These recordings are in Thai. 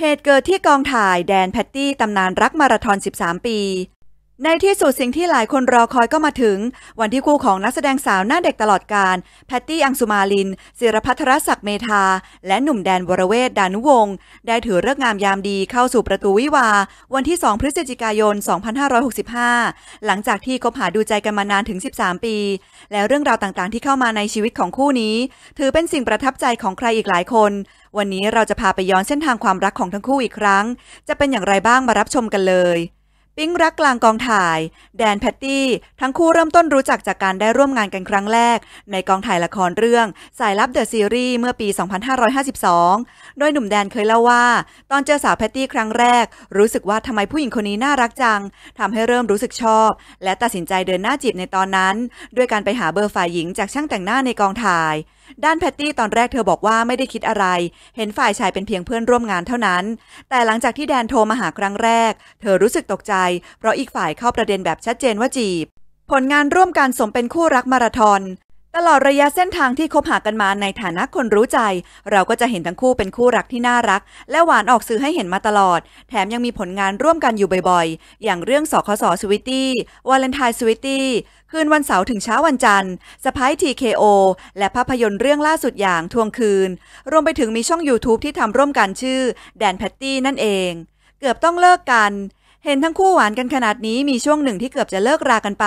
เหตุเกิดที่กองถ่าย แดนแพตตี้ ตำนานรักมาราธอน13 ปีในที่สุดสิ่งที่หลายคนรอคอยก็มาถึง วันที่คู่ของนักแสดงสาวหน้าเด็กตลอดการแพตตี้อังสุมาลินศิรพัทรศักดิ์เมธาและหนุ่มแดนวรเวทดานุวงศ์ได้ถือเลิกงามยามดีเข้าสู่ประตูวิวา วันที่ 2 พฤศจิกายน 2565 หลังจากที่คบหาดูใจกันมานานถึง 13 ปี และเรื่องราวต่างๆที่เข้ามาในชีวิตของคู่นี้ ถือเป็นสิ่งประทับใจของใครอีกหลายคน วันนี้เราจะพาไปย้อนเส้นทางความรักของทั้งคู่อีกครั้ง จะเป็นอย่างไรบ้างมารับชมกันเลยปิ๊งรักกลางกองถ่าย แดนแพตตี้ทั้งคู่เริ่มต้นรู้จักจากการได้ร่วมงานกันครั้งแรก ในกองถ่ายละครเรื่อง สายลับเดอะซีรีส์เมื่อปี 2552 โดยหนุ่มแดนเคยเล่าว่า ตอนเจอสาวแพตตี้ครั้งแรก รู้สึกว่าทำไมผู้หญิงคนนี้น่ารักจังทำให้เริ่มรู้สึกชอบ และตัดสินใจเดินหน้าจีบในตอนนั้น ด้วยการไปหาเบอร์ฝ่ายหญิงจากช่างแต่งหน้าในกองถ่ายด้านแพตตี้ตอนแรกเธอบอกว่าไม่ได้คิดอะไร เห็นฝ่ายชายเป็นเพียงเพื่อนร่วมงานเท่านั้น แต่หลังจากที่แดนโทรมาหาครั้งแรก เธอรู้สึกตกใจเพราะอีกฝ่ายเข้าประเด็นแบบชัดเจนว่าจีบ ผลงานร่วมกันสมเป็นคู่รักมาราธอนตลอดระยะเส้นทางที่คบหากันมาในฐานะคนรู้ใจ เราก็จะเห็นทั้งคู่เป็นคู่รักที่น่ารัก และหวานออกสื่อให้เห็นมาตลอด แถมยังมีผลงานร่วมกันอยู่บ่อยๆ อย่างเรื่องสคสสวิตตี้วาเลนไทน์สวิตตี้คืนวันเสาร์ถึงเช้าวันจันทร์สไปทีเคโอและภาพยนตร์เรื่องล่าสุดอย่างทวงคืน รวมไปถึงมีช่อง YouTube ที่ทำร่วมกันชื่อ แดนแพตตี้นั่นเอง เกือบต้องเลิกกันเห็นทั้งคู่หวานกันขนาดนี้มีช่วงหนึ่งที่เกือบจะเลิกรากันไป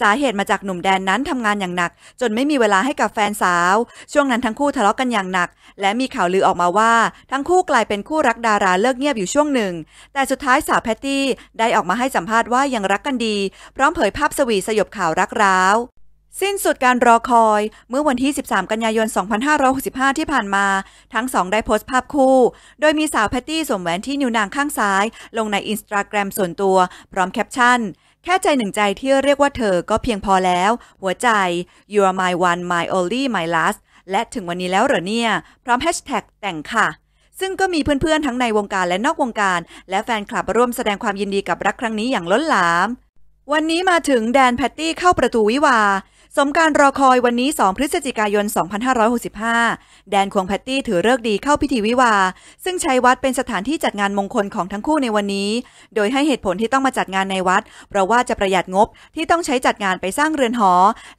สาเหตุมาจากหนุ่มแดนนั้นทำงานอย่างหนัก จนไม่มีเวลาให้กับแฟนสาว ช่วงนั้นทั้งคู่ทะเลาะกันอย่างหนัก และมีข่าวลือออกมาว่าทั้งคู่กลายเป็นคู่รักดาราเลิกเงียบอยู่ช่วงหนึ่ง แต่สุดท้ายสาวแพตตี้ได้ออกมาให้สัมภาษณ์ว่ายังรักกันดี พร้อมเผยภาพสวีสยบข่าวรักร้าวสิ้นสุดการรอคอย เมื่อวันที่ 13 กันยายน 2565 ที่ผ่านมา ทั้งสองได้โพสต์ภาพคู่ โดยมีสาวแพตตี้สวมแหวนที่นิ้วนางข้างซ้าย ลงในอินสตาแกรมส่วนตัว พร้อมแคปชั่น แค่ใจหนึ่งใจที่เรียกว่าเธอก็เพียงพอแล้ว หัวใจ you are my one my only my last และถึงวันนี้แล้วเหรอเนี่ย พร้อมแฮชแท็กแต่งค่ะ ซึ่งก็มีเพื่อนๆ ทั้งในวงการและนอกวงการ และแฟนคลับร่วมแสดงความยินดีกับรักครั้งนี้อย่างล้นหลามวันนี้มาถึงแดนแพตตี้เข้าประตูวิวาสมการรอคอยวันนี้ 2 พฤศจิกายน 2565 แดนควงแพตตี้ถือเลิกดีเข้าพิธีวิวา ซึ่งใช้วัดเป็นสถานที่จัดงานมงคลของทั้งคู่ในวันนี้ โดยให้เหตุผลที่ต้องมาจัดงานในวัด เพราะว่าจะประหยัดงบที่ต้องใช้จัดงานไปสร้างเรือนหอ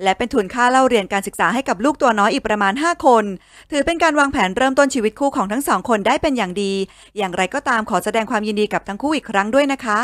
และเป็นทุนค่าเล่าเรียนการศึกษาให้กับลูกตัวน้อยอีกประมาณ 5 คน ถือเป็นการวางแผนเริ่มต้นชีวิตคู่ของทั้งสองคนได้เป็นอย่างดี อย่างไรก็ตามขอแสดงความยินดีกับทั้งคู่อีกครั้งด้วยนะคะ